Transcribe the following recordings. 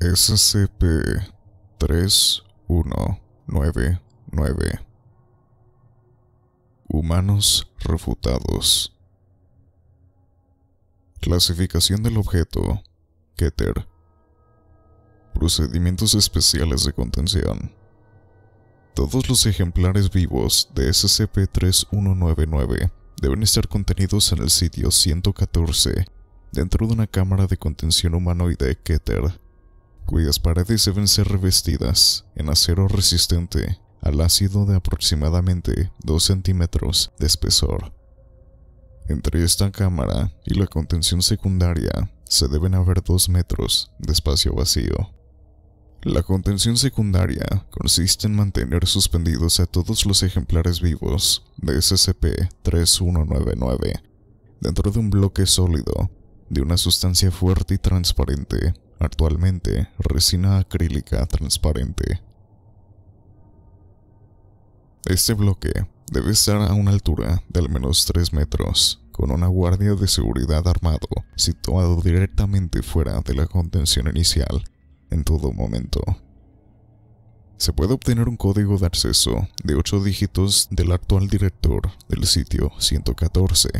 SCP-3199 Humanos refutados Clasificación del objeto Keter Procedimientos especiales de contención Todos los ejemplares vivos de SCP-3199 deben estar contenidos en el sitio 114 dentro de una cámara de contención humanoide Keter cuyas paredes deben ser revestidas en acero resistente al ácido de aproximadamente 2 centímetros de espesor. Entre esta cámara y la contención secundaria se deben haber 2 metros de espacio vacío. La contención secundaria consiste en mantener suspendidos a todos los ejemplares vivos de SCP-3199 dentro de un bloque sólido de una sustancia fuerte y transparente, actualmente resina acrílica transparente. Este bloque debe estar a una altura de al menos 3 metros, con una guardia de seguridad armado situado directamente fuera de la contención inicial en todo momento. Se puede obtener un código de acceso de 8 dígitos del actual director del sitio 114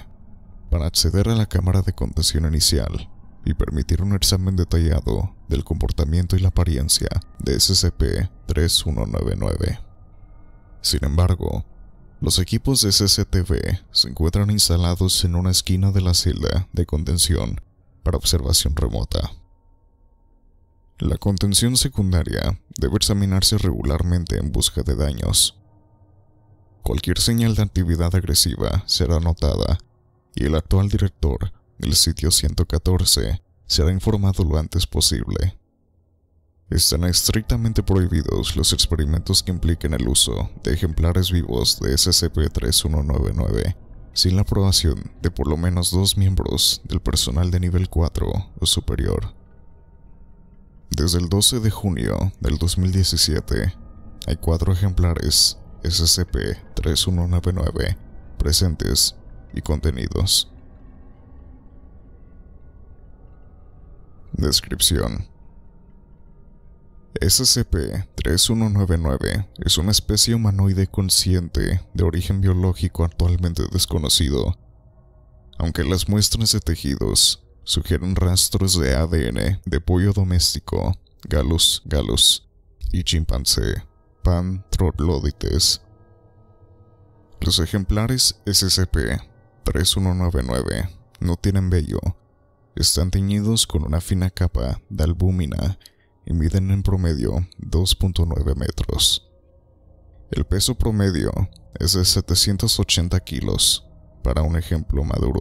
para acceder a la cámara de contención inicial y permitir un examen detallado del comportamiento y la apariencia de SCP-3199. Sin embargo, los equipos de CCTV se encuentran instalados en una esquina de la celda de contención para observación remota. La contención secundaria debe examinarse regularmente en busca de daños. Cualquier señal de actividad agresiva será notada y el actual director del sitio 114 será informado lo antes posible. Están estrictamente prohibidos los experimentos que impliquen el uso de ejemplares vivos de SCP-3199 sin la aprobación de por lo menos dos miembros del personal de nivel 4 o superior. Desde el 12 de junio del 2017, hay cuatro ejemplares SCP-3199 presentes y contenidos. Descripción. SCP-3199 es una especie humanoide consciente de origen biológico actualmente desconocido. Aunque las muestras de tejidos sugieren rastros de ADN de pollo doméstico, galus galus y chimpancé, pan Los ejemplares SCP 3199 no tienen vello, están teñidos con una fina capa de albúmina y miden en promedio 2.9 metros. El peso promedio es de 780 kilos para un ejemplo maduro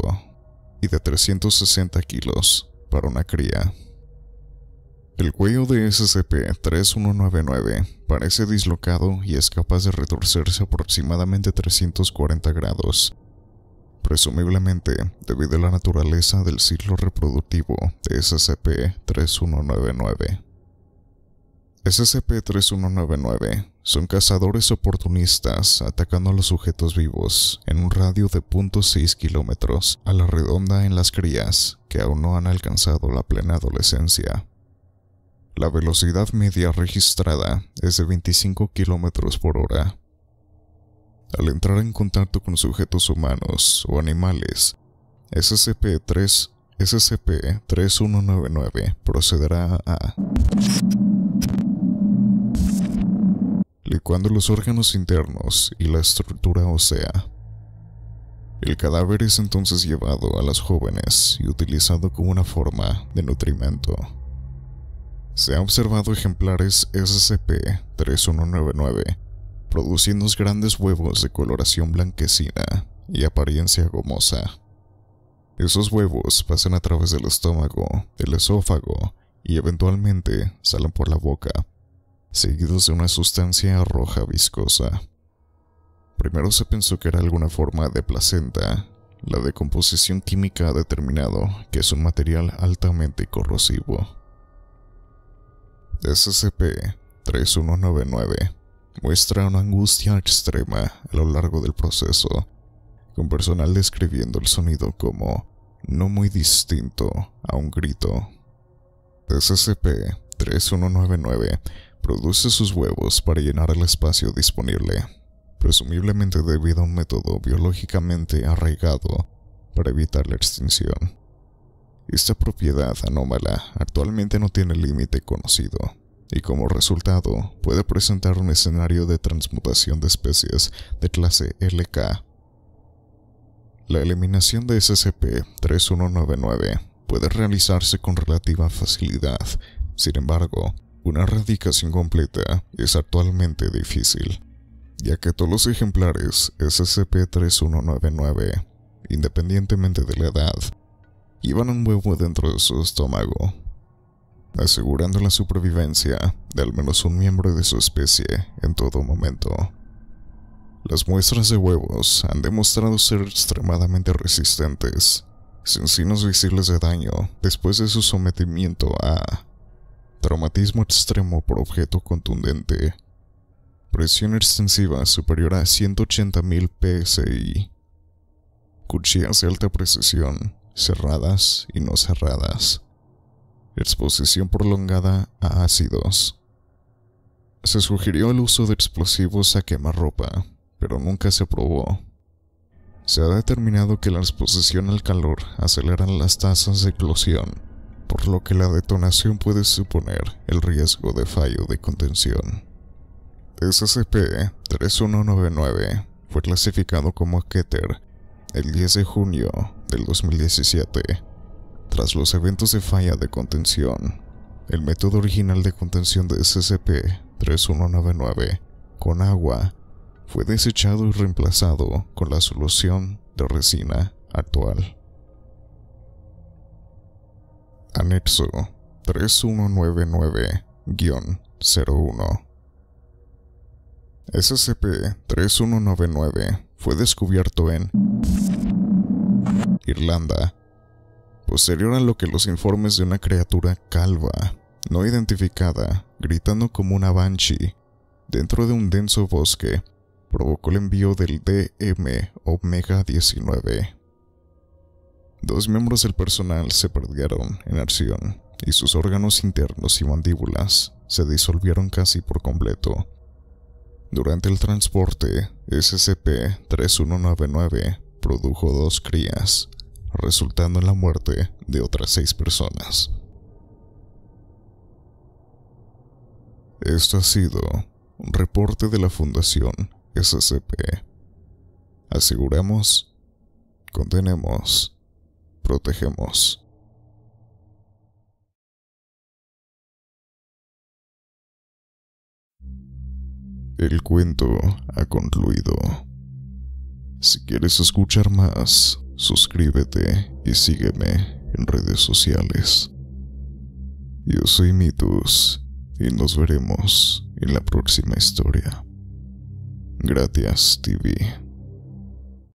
y de 360 kilos para una cría. El cuello de SCP-3199 parece dislocado y es capaz de retorcerse aproximadamente 340 grados presumiblemente debido a la naturaleza del ciclo reproductivo de SCP-3199. SCP-3199 son cazadores oportunistas atacando a los sujetos vivos en un radio de 0.6 kilómetros a la redonda en las crías que aún no han alcanzado la plena adolescencia. La velocidad media registrada es de 25 kilómetros por hora al entrar en contacto con sujetos humanos o animales, SCP-3 SCP-3199 procederá a licuando los órganos internos y la estructura ósea. El cadáver es entonces llevado a las jóvenes y utilizado como una forma de nutrimento. Se han observado ejemplares SCP-3199 produciendo grandes huevos de coloración blanquecina y apariencia gomosa. Esos huevos pasan a través del estómago, del esófago y eventualmente salen por la boca, seguidos de una sustancia roja viscosa. Primero se pensó que era alguna forma de placenta. La decomposición química ha determinado que es un material altamente corrosivo. SCP-3199 muestra una angustia extrema a lo largo del proceso, con personal describiendo el sonido como no muy distinto a un grito. SCP-3199 produce sus huevos para llenar el espacio disponible, presumiblemente debido a un método biológicamente arraigado para evitar la extinción. Esta propiedad anómala actualmente no tiene límite conocido y como resultado puede presentar un escenario de transmutación de especies de clase LK. La eliminación de SCP-3199 puede realizarse con relativa facilidad, sin embargo, una erradicación completa es actualmente difícil, ya que todos los ejemplares SCP-3199, independientemente de la edad, llevan un huevo dentro de su estómago asegurando la supervivencia de al menos un miembro de su especie en todo momento. Las muestras de huevos han demostrado ser extremadamente resistentes, sin signos visibles de daño después de su sometimiento a traumatismo extremo por objeto contundente, presión extensiva superior a 180.000 psi, cuchillas de alta precisión, cerradas y no cerradas, exposición prolongada a ácidos. Se sugirió el uso de explosivos a quemarropa, pero nunca se probó. Se ha determinado que la exposición al calor acelera las tasas de eclosión, por lo que la detonación puede suponer el riesgo de fallo de contención. SCP-3199 fue clasificado como Keter el 10 de junio del 2017 tras los eventos de falla de contención, el método original de contención de SCP-3199 con agua fue desechado y reemplazado con la solución de resina actual. Anexo 3199-01 SCP-3199 fue descubierto en Irlanda posterior pues, a lo que los informes de una criatura calva, no identificada, gritando como una banshee, dentro de un denso bosque, provocó el envío del DM Omega 19. Dos miembros del personal se perdieron en acción y sus órganos internos y mandíbulas se disolvieron casi por completo. Durante el transporte, SCP-3199 produjo dos crías, resultando en la muerte de otras seis personas. Esto ha sido un reporte de la Fundación SCP. Aseguramos, contenemos, protegemos. El cuento ha concluido. Si quieres escuchar más, suscríbete y sígueme en redes sociales. Yo soy Mitus y nos veremos en la próxima historia. Gracias TV.